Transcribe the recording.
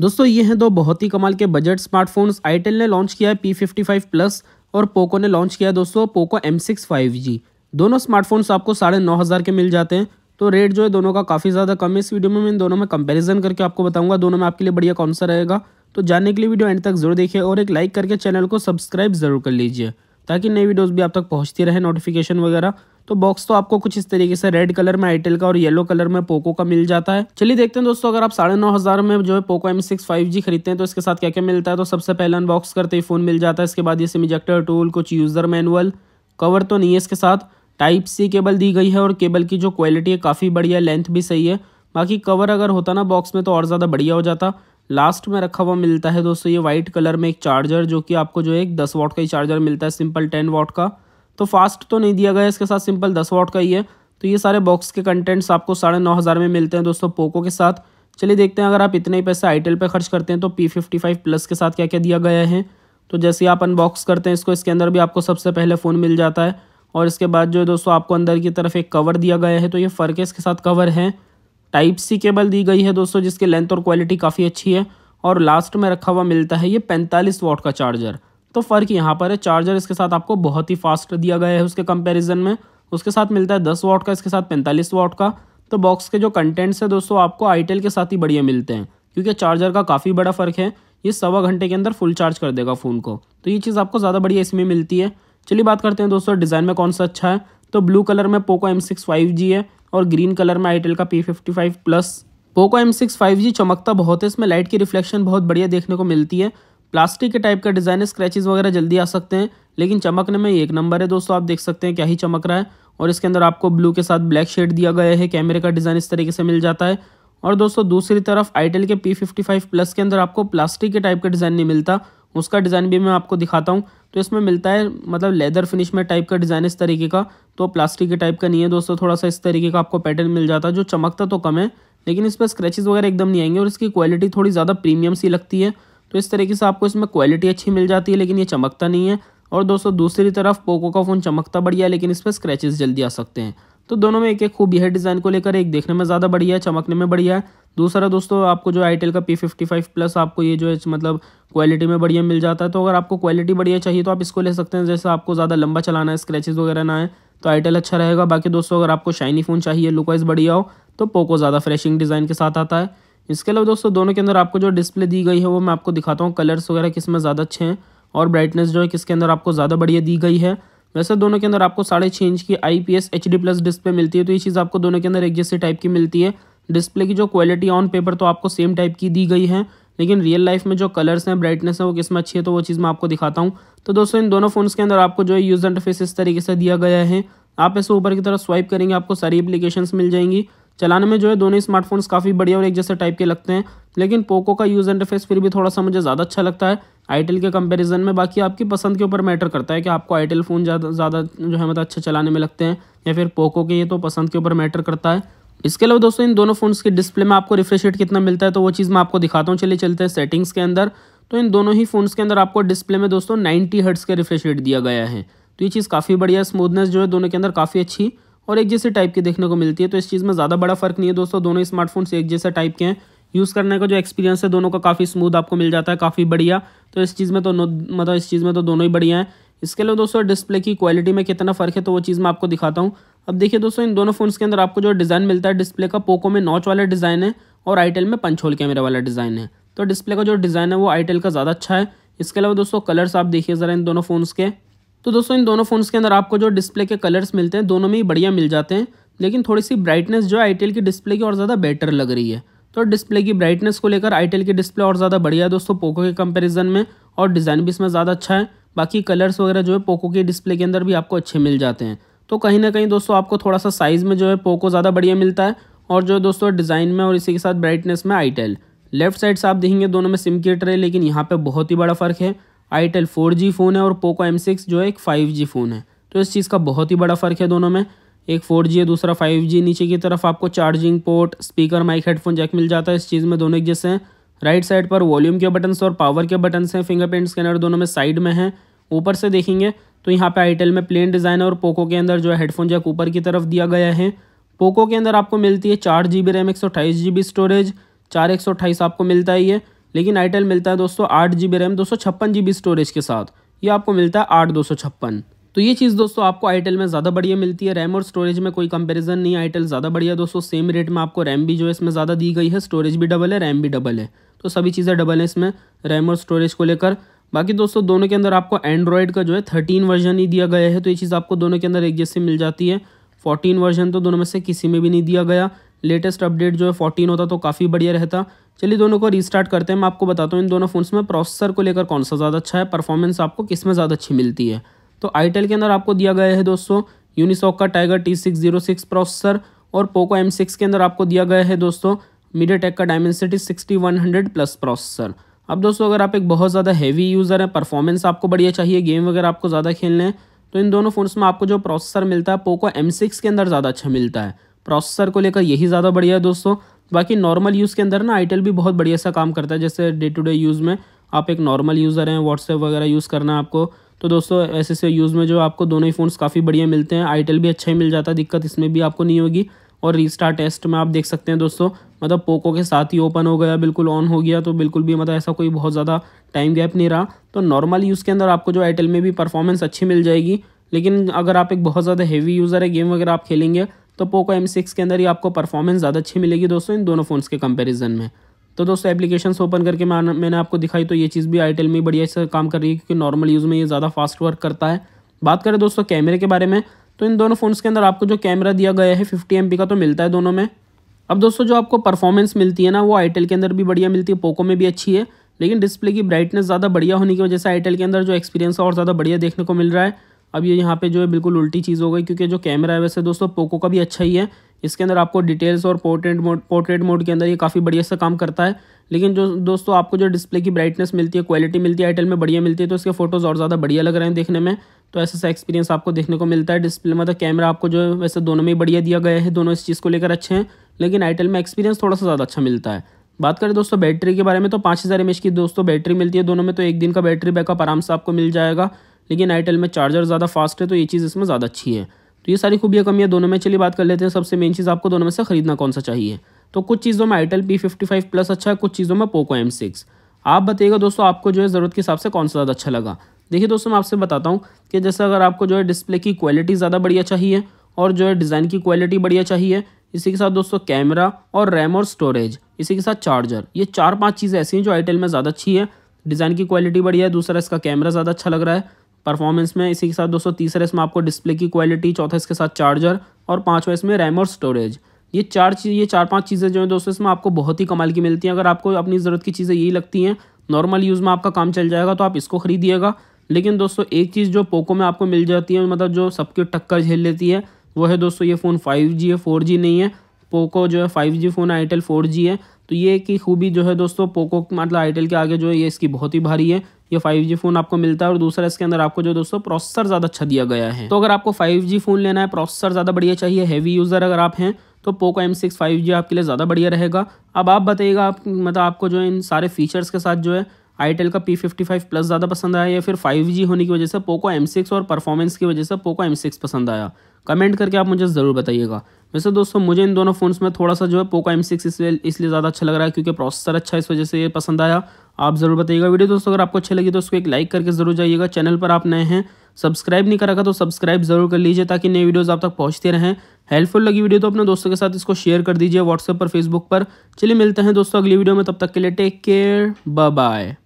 दोस्तों ये हैं दो बहुत ही कमाल के बजट स्मार्टफोन्स आईटेल ने लॉन्च किया है पी फिफ्टी फाइव प्लस और पोको ने लॉन्च किया है दोस्तों Poco M six five G दोनों स्मार्टफोन्स आपको साढ़े नौ हज़ार के मिल जाते हैं तो रेट जो है दोनों का काफ़ी ज़्यादा कम है इस वीडियो में मैं इन दोनों में कंपैरिजन करके आपको बताऊंगा दोनों में आपके लिए बढ़िया कौन सा रहेगा तो जानने के लिए वीडियो एंड तक जरूर देखिए और एक लाइक करके चैनल को सब्सक्राइब जरूर कर लीजिए ताकि नई वीडियोज़ भी आप तक पहुँचती रहे नोटिफिकेशन वगैरह तो बॉक्स तो आपको कुछ इस तरीके से रेड कलर में आईटेल का और येलो कलर में पोको का मिल जाता है चलिए देखते हैं दोस्तों अगर आप साढ़े नौ हजार में जो है Poco M six five G खरीदते हैं तो इसके साथ क्या क्या मिलता है तो सबसे पहले अनबॉक्स करते ही फोन मिल जाता है इसके बाद ये सिम इजेक्टर टूल कुछ यूजर मैनुअल कवर तो नहीं है इसके साथ टाइप सी केबल दी गई है और केबल की जो क्वालिटी है काफ़ी बढ़िया लेंथ भी सही है बाकी कवर अगर होता ना बॉक्स में तो और ज़्यादा बढ़िया हो जाता लास्ट में रखा हुआ मिलता है दोस्तों ये वाइट कलर में एक चार्जर जो कि आपको जो है एक दस वॉट का ही चार्जर मिलता है सिंपल टेन वॉट का तो फास्ट तो नहीं दिया गया इसके साथ सिंपल दस वॉट का ही है तो ये सारे बॉक्स के कंटेंट्स आपको साढ़े नौ हज़ार में मिलते हैं दोस्तों पोको के साथ चलिए देखते हैं अगर आप इतने ही पैसे आईटेल पे खर्च करते हैं तो पी फिफ्टी फाइव प्लस के साथ क्या क्या दिया गया है तो जैसे आप अनबॉक्स करते हैं इसको इसके अंदर भी आपको सबसे पहले फ़ोन मिल जाता है और इसके बाद जो है दोस्तों आपको अंदर की तरफ एक कवर दिया गया है तो ये फ़र्क है इसके साथ कवर है टाइप सी केबल दी गई है दोस्तों जिसकी लेंथ और क्वालिटी काफ़ी अच्छी है और लास्ट में रखा हुआ मिलता है ये पैंतालीस वॉट का चार्जर तो फ़र्क यहाँ पर है चार्जर इसके साथ आपको बहुत ही फास्ट दिया गया है उसके कंपेरिजन में उसके साथ मिलता है दस वॉट का इसके साथ पैंतालीस वाट का तो बॉक्स के जो कंटेंट्स है दोस्तों आपको आईटेल के साथ ही बढ़िया मिलते हैं क्योंकि चार्जर का काफ़ी बड़ा फ़र्क है ये सवा घंटे के अंदर फुल चार्ज कर देगा फ़ोन को तो ये चीज़ आपको ज़्यादा बढ़िया इसमें मिलती है चलिए बात करते हैं दोस्तों डिज़ाइन में कौन सा अच्छा है तो ब्लू कलर में Poco M six five G है और ग्रीन कलर में आईटेल का P fifty five plus Poco M six five G चमकता बहुत है इसमें लाइट की रिफ्लेक्शन बहुत बढ़िया देखने को मिलती है प्लास्टिक के टाइप का डिज़ाइन है स्क्रैचेज वगैरह जल्दी आ सकते हैं लेकिन चमकने में एक नंबर है दोस्तों आप देख सकते हैं क्या ही चमक रहा है और इसके अंदर आपको ब्लू के साथ ब्लैक शेड दिया गया है कैमरे का डिज़ाइन इस तरीके से मिल जाता है और दोस्तों दूसरी तरफ आईटेल के पी फिफ्टी फाइव प्लस के अंदर आपको प्लास्टिक के टाइप का डिज़ाइन नहीं मिलता उसका डिज़ाइन भी मैं आपको दिखाता हूँ तो इसमें मिलता है मतलब लेदर फिनिश में टाइप का डिज़ाइन इस तरीके का तो प्लास्टिक के टाइप का नहीं है दोस्तों थोड़ा सा इस तरीके का आपको पैटर्न मिल जाता है जो चमकता तो कम है लेकिन इस पर स्क्रैचेज वगैरह एकदम नहीं आएंगे और इसकी क्वालिटी थोड़ी ज़्यादा प्रीमियम सी लगती है तो इस तरीके से आपको इसमें क्वालिटी अच्छी मिल जाती है लेकिन ये चमकता नहीं है और दोस्तों दूसरी तरफ पोको का फ़ोन चमकता बढ़िया है लेकिन इस पर स्क्रैचेज जल्दी आ सकते हैं तो दोनों में एक एक खूबी है डिज़ाइन को लेकर एक देखने में ज़्यादा बढ़िया है चमकने में बढ़िया है दूसरा दोस्तों आपको जो आईटेल का पी फिफ्टी फाइव प्लस आपको ये जो है मतलब क्वालिटी में बढ़िया मिल जाता है तो अगर आपको क्वालिटी बढ़िया चाहिए तो आप इसको ले सकते हैं जैसे आपको ज़्यादा लंबा चलाना है स्क्रैचेज वगैरह ना है तो आईटेल अच्छा रहेगा बाकी दोस्तों अगर आपको शाइनी फ़ोन चाहिए लुकवाइज़ बढ़िया हो तो पोको ज़्यादा फ्रेशिंग डिज़ाइन के साथ आता है इसके अलावा दोस्तों दोनों के अंदर आपको जो डिस्प्ले दी गई है वो मैं आपको दिखाता हूँ कलर्स वगैरह किस में ज़्यादा अच्छे हैं और ब्राइटनेस जो है किसके अंदर आपको ज़्यादा बढ़िया दी गई है वैसे दोनों के अंदर आपको साढ़े छः इंच की I P S H D plus display मिलती है तो ये चीज़ आपको दोनों के अंदर एक जैसे टाइप की मिलती है डिस्प्ले की जो क्वालिटी ऑन पेपर तो आपको सेम टाइप की दी गई है लेकिन रियल लाइफ में जो कलर्स हैं ब्राइटनेस है वो किस में अच्छी है तो वो चीज़ मैं आपको दिखाता हूँ तो दोस्तों इन दोनों फ़ोन्स के अंदर आपको जो है यूज़ इंटरफेस इस तरीके से दिया गया है आप ऐसे ऊपर की तरफ स्वाइप करेंगे आपको सारी एप्लीकेशंस मिल जाएंगी चलाने में जो है दोनों स्मार्टफोन्स काफ़ी बढ़िया और एक जैसे टाइप के लगते हैं लेकिन पोको का यूज़ इंटरफेस फिर भी थोड़ा सा मुझे ज़्यादा अच्छा लगता है आईटेल के कंपैरिजन में बाकी आपकी पसंद के ऊपर मैटर करता है कि आपको आईटेल फ़ोन ज़्यादा ज़्यादा जो है मतलब अच्छे चलाने में लगते हैं या फिर पोको के ये तो पसंद के ऊपर मैटर करता है इसके अलावा दोस्तों इन दोनों फ़ोन्स के डिस्प्ले में आपको रिफ्रेश रेट कितना मिलता है तो वो चीज़ मैं आपको दिखाता हूँ चलिए चलते हैं सेटिंग्स के अंदर तो इन दोनों ही फ़ोन्स के अंदर आपको डिस्प्ले में दोस्तों नाइन्टी हर्ट्स का रिफ्रेश रेट दिया गया है तो ये चीज़ काफ़ी बढ़िया स्मूथनेस जो है दोनों के अंदर काफ़ी अच्छी और एक जैसे टाइप की देखने को मिलती है तो इस चीज़ में ज़्यादा बड़ा फर्क नहीं है दोस्तों दोनों से एक जैसे टाइप के हैं यूज़ करने का जो एक्सपीरियंस है दोनों का काफ़ी स्मूथ आपको मिल जाता है काफ़ी बढ़िया तो इस चीज़ में तो मतलब इस चीज़ में तो दोनों ही बढ़िया हैं इसके अलावा दोस्तों डिस्प्ले की क्वालिटी में कितना फ़र्क है तो वो चीज़ मैं आपको दिखाता हूँ अब देखिए दोस्तों इन दोनों फ़ोन्स के अंदर आपको जो डिज़ाइन मिलता है डिस्प्ले का पोको में नॉच वाला डिज़ाइन है और आईटेल में पंच होल कैमरे वाला डिज़ाइन है तो डिस्प्ले का जो डिज़ाइन है वो आईटेल का ज़्यादा अच्छा है इसके अलावा दोस्तों कलर्स आप देखिए ज़रा इन दोनों फ़ोन्स के तो दोस्तों इन दोनों फ़ोन्स के अंदर आपको जो डिस्प्ले के कलर्स मिलते हैं दोनों में ही बढ़िया मिल जाते हैं लेकिन थोड़ी सी ब्राइटनेस जो है की डिस्प्ले की और ज़्यादा बेटर लग रही है तो डिस्प्ले की ब्राइटनेस को लेकर आई की डिस्प्ले और ज़्यादा बढ़िया है दोस्तों पोको के कंपेरिजन में और डिज़ाइन भी इसमें ज़्यादा अच्छा है बाकी कलर्स वगैरह जो है पोको के डिस्प्ले के अंदर भी आपको अच्छे मिल जाते हैं तो कहीं ना कहीं दोस्तों आपको थोड़ा सा साइज़ में जो है पोको ज़्यादा बढ़िया मिलता है और जो दोस्तों डिज़ाइन में और इसी के साथ ब्राइटनेस में आईटेल लेफ्ट साइड से आप देखेंगे दोनों में सिम किट रहे लेकिन यहाँ पर बहुत ही बड़ा फ़र्क है आईटेल फोर जी फ़ोन है और पोको एम सिक्स जो है एक फाइव जी फ़ोन है तो इस चीज़ का बहुत ही बड़ा फ़र्क है दोनों में एक फोर जी है दूसरा फाइव जी नीचे की तरफ आपको charging port speaker mic headphone jack मिल जाता है इस चीज़ में दोनों एक जैसे हैं राइट साइड पर वॉल्यूम के बटन्स और पावर के बटन्स हैं फिंगरप्रिंट स्कैनर दोनों में साइड में हैं ऊपर से देखेंगे तो यहाँ पर आईटेल में प्लेन डिज़ाइन और पोको के अंदर जो है हेडफोन जैक ऊपर की तरफ दिया गया है पोको के अंदर आपको मिलती है चार जी बी रैम एक सौ अठाईस जी बी स्टोरेज चार एक सौ अट्ठाईस आपको मिलता है ये लेकिन आईटेल मिलता है दोस्तों आठ जी बी रैम दो सौ छप्पन जी बी स्टोरेज के साथ ये आपको मिलता है आठ दो सौ छप्पन तो ये चीज़ दोस्तों आपको आईटेल में ज़्यादा बढ़िया मिलती है रैम और स्टोरेज में कोई कंपैरिजन नहीं आईटेल ज़्यादा बढ़िया दोस्तों सेम रेट में आपको रैम भी जो है इसमें ज़्यादा दी गई है स्टोरेज भी डबल है रैम भी डबल है तो सभी चीज़ें डबल हैं इसमें रैम और स्टोरेज को लेकर बाकी दोस्तों दोनों के अंदर आपको एंड्रॉयड का जो है थर्टीन वर्जन ही दिया गया है तो ये चीज़ आपको दोनों के अंदर एक जैसी मिल जाती है फोर्टीन वर्जन तो दोनों में से किसी में भी नहीं दिया गया लेटेस्ट अपडेट जो है फोर्टीन होता तो काफ़ी बढ़िया रहता चलिए दोनों को रीस्टार्ट करते हैं मैं आपको बताता हूँ इन दोनों फ़ोन्स में प्रोसेसर को लेकर कौन सा ज़्यादा अच्छा है परफॉर्मेंस आपको किस में ज़्यादा अच्छी मिलती है तो आईटेल के अंदर आपको दिया गया है दोस्तों यूनिसॉक का Tiger T six zero six processor और पोको एम सिक्स के अंदर आपको दिया गया है दोस्तों मीडियाटेक का Dimensity sixty one hundred plus processor अब दोस्तों अगर आप एक बहुत ज़्यादा हैवी यूज़र हैं परफॉर्मेंस आपको बढ़िया चाहिए गेम वगैरह आपको ज़्यादा खेलने हैं तो इन दोनों फ़ोन्स में आपको जो प्रोसेसर मिलता है पोको एम सिक्स के अंदर ज़्यादा अच्छा मिलता है प्रोसेसर को लेकर यही ज़्यादा बढ़िया है दोस्तों बाकी नॉर्मल यूज़ के अंदर ना आईटेल भी बहुत बढ़िया सा काम करता है जैसे डे टू डे यूज़ में आप एक नॉर्मल यूज़र हैं व्हाट्सएप वगैरह यूज़ करना है आपको तो दोस्तों ऐसे से यूज़ में जो आपको दोनों ही फ़ोन काफ़ी बढ़िया मिलते हैं आईटेल भी अच्छा ही मिल जाता है दिक्कत इसमें भी आपको नहीं होगी और रीस्टार टेस्ट में आप देख सकते हैं दोस्तों मतलब पोको के साथ ही ओपन हो गया बिल्कुल ऑन हो गया तो बिल्कुल भी मतलब ऐसा कोई बहुत ज़्यादा टाइम गैप नहीं रहा तो नॉर्मल यूज़ के अंदर आपको जो एयरटेल में भी परफॉर्मेंस अच्छी मिल जाएगी लेकिन अगर आप एक बहुत ज़्यादा हेवी यूज़र है गेम वगैरह आप खेलेंगे तो पोको एम सिक्स के अंदर ही आपको परफॉर्मेंस ज़्यादा अच्छी मिलेगी दोस्तों इन दोनों फ़ोन्स के कंपेरिजन में तो दोस्तों एप्लीकेशन ओपन करके मैं मैंने आपको दिखाई तो ये चीज़ भी आईटेल में बढ़िया से काम कर रही है क्योंकि नॉर्मल यूज़ में ये ज़्यादा फास्ट वर्क करता है बात करें दोस्तों कैमरे के बारे में तो इन दोनों फ़ोन्स के अंदर आपको जो कैमरा दिया गया है फिफ्टी एम का तो मिलता है दोनों में अब दोस्तों जो आपको परफॉर्मेंस मिलती है ना वो आईटेल के अंदर भी बढ़िया मिलती है पोको में भी अच्छी है लेकिन डिस्प्ले की ब्राइटनेस ज़्यादा बढ़िया होने की वजह से आईटेल के अंदर जो एक्सपीरियंस है और ज़्यादा बढ़िया देखने को मिल रहा है अब ये यहाँ पे जो है बिल्कुल उल्टी चीज़ हो गई क्योंकि जो कैमरा है वैसे दोस्तों पोको का भी अच्छा ही है इसके अंदर आपको डिटेल्स और पोर्ट्रेट मोड पोर्ट्रेट मोड के अंदर ये काफ़ी बढ़िया से काम करता है लेकिन जो दोस्तों आपको जो डिस्प्ले की ब्राइटनेस मिलती है क्वालिटी मिलती है आइटल में बढ़िया मिलती है तो इसके फोटोज़ और ज़्यादा बढ़िया लग रहे हैं देखने में तो ऐसा सा एक्सपीरियंस आपको देखने को मिलता है डिस्प्ले मतलब कैमरा आपको जो है वैसे दोनों में ही बढ़िया दिया गया है दोनों इस चीज़ को लेकर अच्छे हैं लेकिन आइटल में एक्सपीरियंस थोड़ा सा ज़्यादा अच्छा मिलता है बात करें दोस्तों बैटरी के बारे में तो पाँच हज़ार एम की दोस्तों बैटरी मिलती है दोनों में तो एक दिन का बैटरी बैकअप आराम से आपको मिल जाएगा लेकिन आईटेल में चार्जर ज़्यादा फास्ट है तो ये चीज़ इसमें ज़्यादा अच्छी है तो ये सारी खूबियाँ कमियाँ दोनों में चलिए बात कर लेते हैं सबसे मेन चीज़ आपको दोनों में से खरीदना कौन सा चाहिए तो कुछ चीज़ों में itel P fifty five plus अच्छा है कुछ चीज़ों में पोको एम सिक्स आप बताइएगा दोस्तों आपको जो है ज़रूरत के हिसाब से कौन सा ज़्यादा अच्छा लगा देखिए दोस्तों मैं आपसे बताता हूँ कि जैसे अगर आपको जो है डिस्प्ले की क्वालिटी ज़्यादा बढ़िया चाहिए और जो है डिज़ाइन की क्वालिटी बढ़िया चाहिए इसी के साथ दोस्तों कैमरा और रैम और स्टोरेज इसी के साथ चार्जर ये चार पांच चीज़ें ऐसी हैं जो आईटेल में ज़्यादा अच्छी है डिज़ाइन की क्वालिटी बढ़िया है दूसरा इसका कैमरा ज़्यादा अच्छा लग रहा है परफॉर्मेंस में इसी के साथ दोस्तों तीसरे इसमें आपको डिस्प्ले की क्वालिटी चौथा इसके साथ चार्जर और पाँचवा इसमें रैम और स्टोरेज ये चार चीज़ ये चार पांच चीज़ें जो हैं दोस्तों इसमें आपको बहुत ही कमाल की मिलती हैं अगर आपको अपनी ज़रूरत की चीज़ें यही लगती हैं नॉर्मल यूज़ में आपका काम चल जाएगा तो आप इसको खरीदिएगा लेकिन दोस्तों एक चीज़ जो पोको में आपको मिल जाती है मतलब जो सबकी टक्कर झेल लेती है वो है दोस्तों ये फ़ोन फाइव जी है फोर जी नहीं है पोको जो है फाइव जी फ़ोन है आईटेल फोर जी है तो ये की खूबी जो है दोस्तों पोको मतलब आईटेल के आगे जो है ये इसकी बहुत ही भारी है ये फाइव फ़ोन आपको मिलता है और दूसरा इसके अंदर आपको जो दोस्तों प्रोसेसर ज़्यादा अच्छा दिया गया है तो अगर आपको फाइव फ़ोन लेना है प्रोसेसर ज़्यादा बढ़िया चाहिए हैवी यूज़र अगर आप हैं तो Poco M six five G आपके लिए ज़्यादा बढ़िया रहेगा अब आप बताइएगा आप मतलब आपको जो है इन सारे फीचर्स के साथ जो है आईटेल का पी फिफ्टी फाइव प्लस ज़्यादा पसंद आया या फिर फाइव जी होने की वजह से पोको एम सिक्स और परफॉर्मेंस की वजह से पोको एम सिक्स पसंद आया कमेंट करके आप मुझे ज़रूर बताइएगा वैसे दोस्तों मुझे इन दोनों फ़ोन्स में थोड़ा सा जो है पोको एम सिक्स इसलिए इसलिए ज़्यादा अच्छा लग रहा है क्योंकि प्रोसेसर अच्छा है इस वजह से ये पसंद आया आप ज़रूर बताइएगा वीडियो दोस्तों अगर आपको अच्छी लगी तो उसको एक लाइक करके जरूर जाइएगा चैनल पर आप नए हैं सब्सक्राइब नहीं कर रखा तो सब्सक्राइब जरूर कर लीजिए ताकि नई वीडियोज आप तक पहुंचते रहें हेल्पफुल लगी वीडियो तो अपने दोस्तों के साथ इसको शेयर कर दीजिए व्हाट्सएप पर फेसबुक पर चलिए मिलते हैं दोस्तों अगली वीडियो में तब तक के लिए टेक केयर बाय